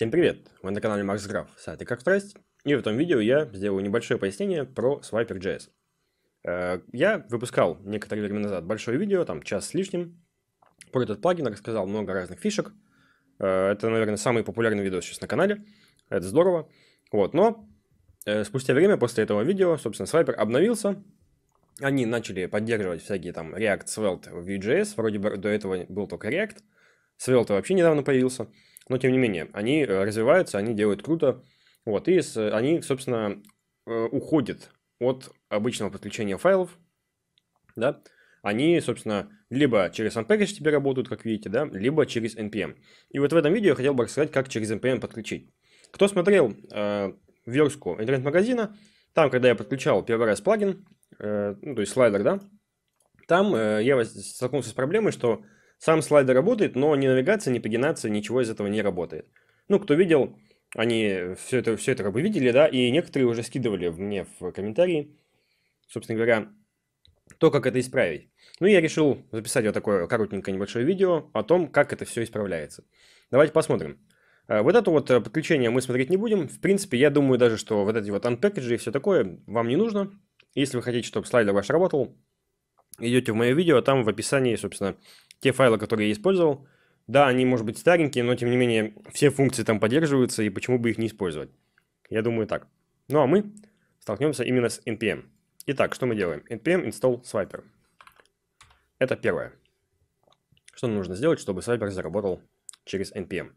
Всем привет! Вы на канале Макс Граф, сайт ICARFTRACE, и в этом видео я сделаю небольшое пояснение про Swiper.js. Э, я выпускал некоторое время назад большое видео, там час с лишним, про этот плагин, рассказал много разных фишек. Э, это, наверное, самый популярный видео сейчас на канале, это здорово. Вот, но э, спустя время после этого видео, собственно, Swiper обновился, они начали поддерживать всякие там React, Svelte, Vue.js, вроде бы до этого был только React, Svelte вообще недавно появился – но, тем не менее, они э, развиваются, они делают круто. Вот, и они, собственно, э, уходят от обычного подключения файлов, да, они, собственно, либо через Amperage тебе работают, как видите, да, либо через NPM. И вот в этом видео я хотел бы рассказать, как через NPM подключить. Кто смотрел э, верстку интернет-магазина, там, когда я подключал первый раз плагин, э, ну, то есть слайдер, да, там э, я столкнулся с проблемой, что сам слайдер работает, но ни навигация, ни пагинация, ничего из этого не работает. Ну, кто видел, они все это, все это как бы видели, да, и некоторые уже скидывали мне в комментарии, собственно говоря, то, как это исправить. Ну, я решил записать вот такое коротенькое небольшое видео о том, как это все исправляется. Давайте посмотрим. Э, вот это вот э, подключение мы смотреть не будем. В принципе, я думаю даже, что вот эти вот анпэкеджи и все такое вам не нужно. Если вы хотите, чтобы слайдер ваш работал, идете в мое видео, там в описании, собственно, те файлы, которые я использовал. Да, они, может быть, старенькие, но, тем не менее, все функции там поддерживаются, и почему бы их не использовать? Я думаю так. Ну, а мы столкнемся именно с npm. Итак, что мы делаем? npm install swiper. Это первое. Что нужно сделать, чтобы Cyber заработал через NPM?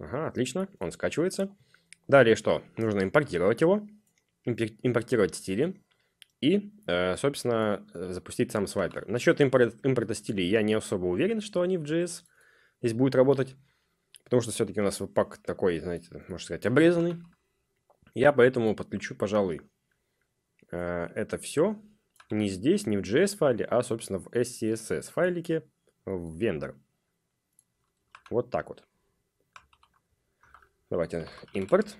Ага, отлично, он скачивается. Далее что? Нужно импортировать его, импортировать стили и, э, собственно, э, запустить сам свайпер. Насчет импорт, импорта стилей я не особо уверен, что они в JS здесь будут работать, потому что все-таки у нас пак такой, знаете, можно сказать, обрезанный. Я поэтому подключу, пожалуй, э, это все не здесь, не в JS файле, а, собственно, в SCSS файлике в вендор. Вот так вот. Давайте импорт.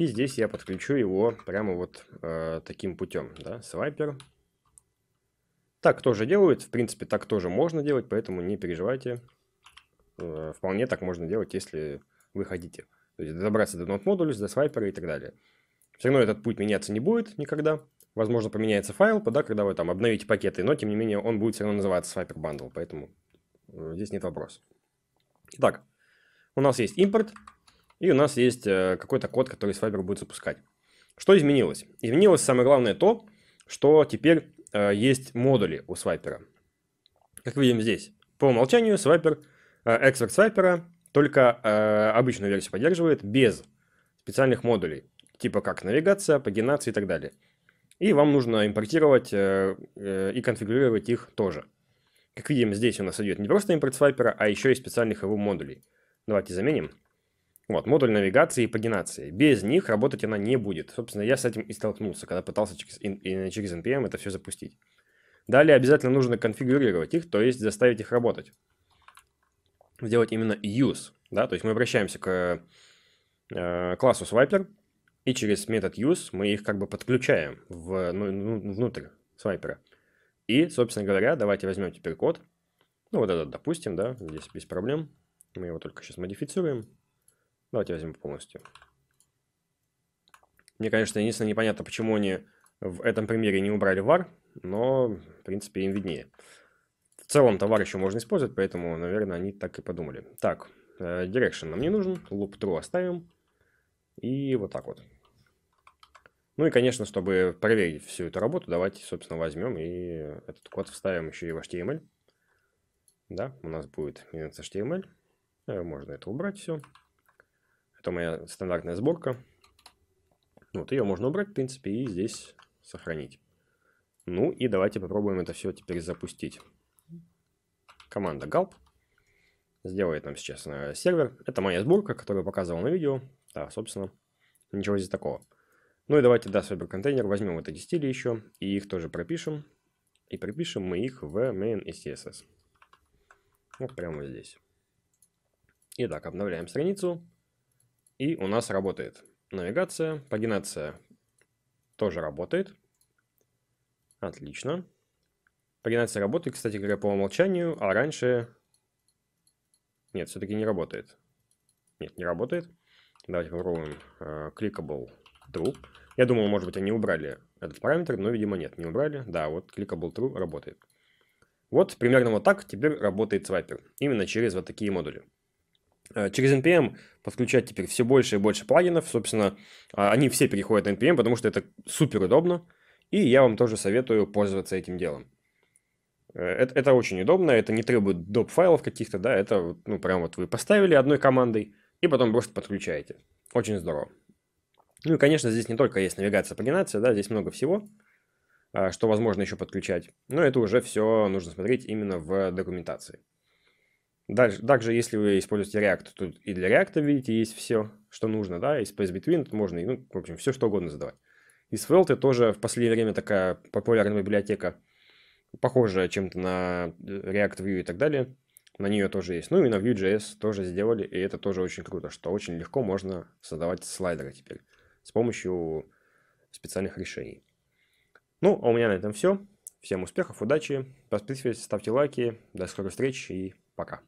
И здесь я подключу его прямо вот э, таким путем, да, свайпер. Так тоже делают, в принципе, так тоже можно делать, поэтому не переживайте. Э, вполне так можно делать, если вы хотите. То есть добраться до нот модуля, до свайпера и так далее. Все равно этот путь меняться не будет никогда. Возможно, поменяется файл, да, когда вы там обновите пакеты, но, тем не менее, он будет все равно называться Swiper Bundle, поэтому э, здесь нет вопроса. Итак, у нас есть импорт, и у нас есть э, какой-то код, который Swagger будет запускать. Что изменилось? Изменилось самое главное то, что теперь э, есть модули у свайпера. Как видим здесь, по умолчанию свайпер, э, эксперт свайпера только обычную версию поддерживает без специальных модулей, типа как навигация, пагинация и так далее. И вам нужно импортировать и конфигурировать их тоже. Как видим, здесь у нас идет не просто импорт свайпера, а еще и специальных его модулей. Давайте заменим. Вот, модуль навигации и пагинации. Без них работать она не будет. Собственно, я с этим и столкнулся, когда пытался через, через NPM это все запустить. Далее обязательно нужно конфигурировать их, то есть заставить их работать. Сделать именно use. Да? То есть мы обращаемся к э, классу swiper, и через метод use мы их как бы подключаем в, ну, ну внутрь свайпера. И, собственно говоря, давайте возьмем теперь код. Ну, вот этот, допустим, да, здесь без проблем. Мы его только сейчас модифицируем. Давайте возьмем полностью. Мне, конечно, единственное непонятно, почему они в этом примере не убрали вар, но, в принципе, им виднее. В целом товар еще можно использовать, поэтому, наверное, они так и подумали. Так, э, direction нам не нужен, loop true оставим. И вот так вот. Ну и, конечно, чтобы проверить всю эту работу, давайте, собственно, возьмем и этот код вставим еще и в HTML. Да, у нас будет HTML. Э, можно это убрать все. Это моя стандартная сборка. Вот ее можно убрать, в принципе, и здесь сохранить. Ну и давайте попробуем это все теперь запустить. Команда gulp сделает нам сейчас э, сервер. Это моя сборка, которую показывал на видео. Да, собственно, ничего здесь такого. Ну и давайте, да, контейнер возьмем вот эти стили еще, и их тоже пропишем. И пропишем мы их в main CSS. Вот прямо здесь. Итак, обновляем страницу. И у нас работает навигация, пагинация тоже работает. Отлично. Пагинация работает, кстати говоря, по умолчанию, а раньше... Нет, все-таки не работает. Нет, не работает. Давайте попробуем uh, clickable true. Я думал, может быть, они убрали этот параметр, но, видимо, нет, не убрали. Да, вот clickable true работает. Вот примерно вот так теперь работает свайпер. Именно через вот такие модули. Э, через NPM подключать теперь все больше и больше плагинов. Собственно, а, они все переходят на NPM, потому что это супер удобно. И я вам тоже советую пользоваться этим делом. Э, э, это, это очень удобно, это не требует доп. файлов каких-то, да, это ну прям вот вы поставили одной командой и потом просто подключаете. Очень здорово. Ну и, конечно, здесь не только есть навигация, пагинация, да, здесь много всего, а, что возможно еще подключать. Но это уже все нужно смотреть именно в документации. Дальше, также, если вы используете React, то тут и для React, видите, есть все, что нужно, да, и Space Between тут можно, ну, в общем, все что угодно задавать. И Svelte тоже в последнее время такая популярная библиотека, похожая чем-то на э, React View и так далее. На нее тоже есть. Ну и на Vue.js тоже сделали, и это тоже очень круто, что очень легко можно создавать слайдеры теперь с помощью специальных решений. Ну, а у меня на этом все. Всем успехов, удачи, подписывайтесь, ставьте лайки, до скорых встреч и пока.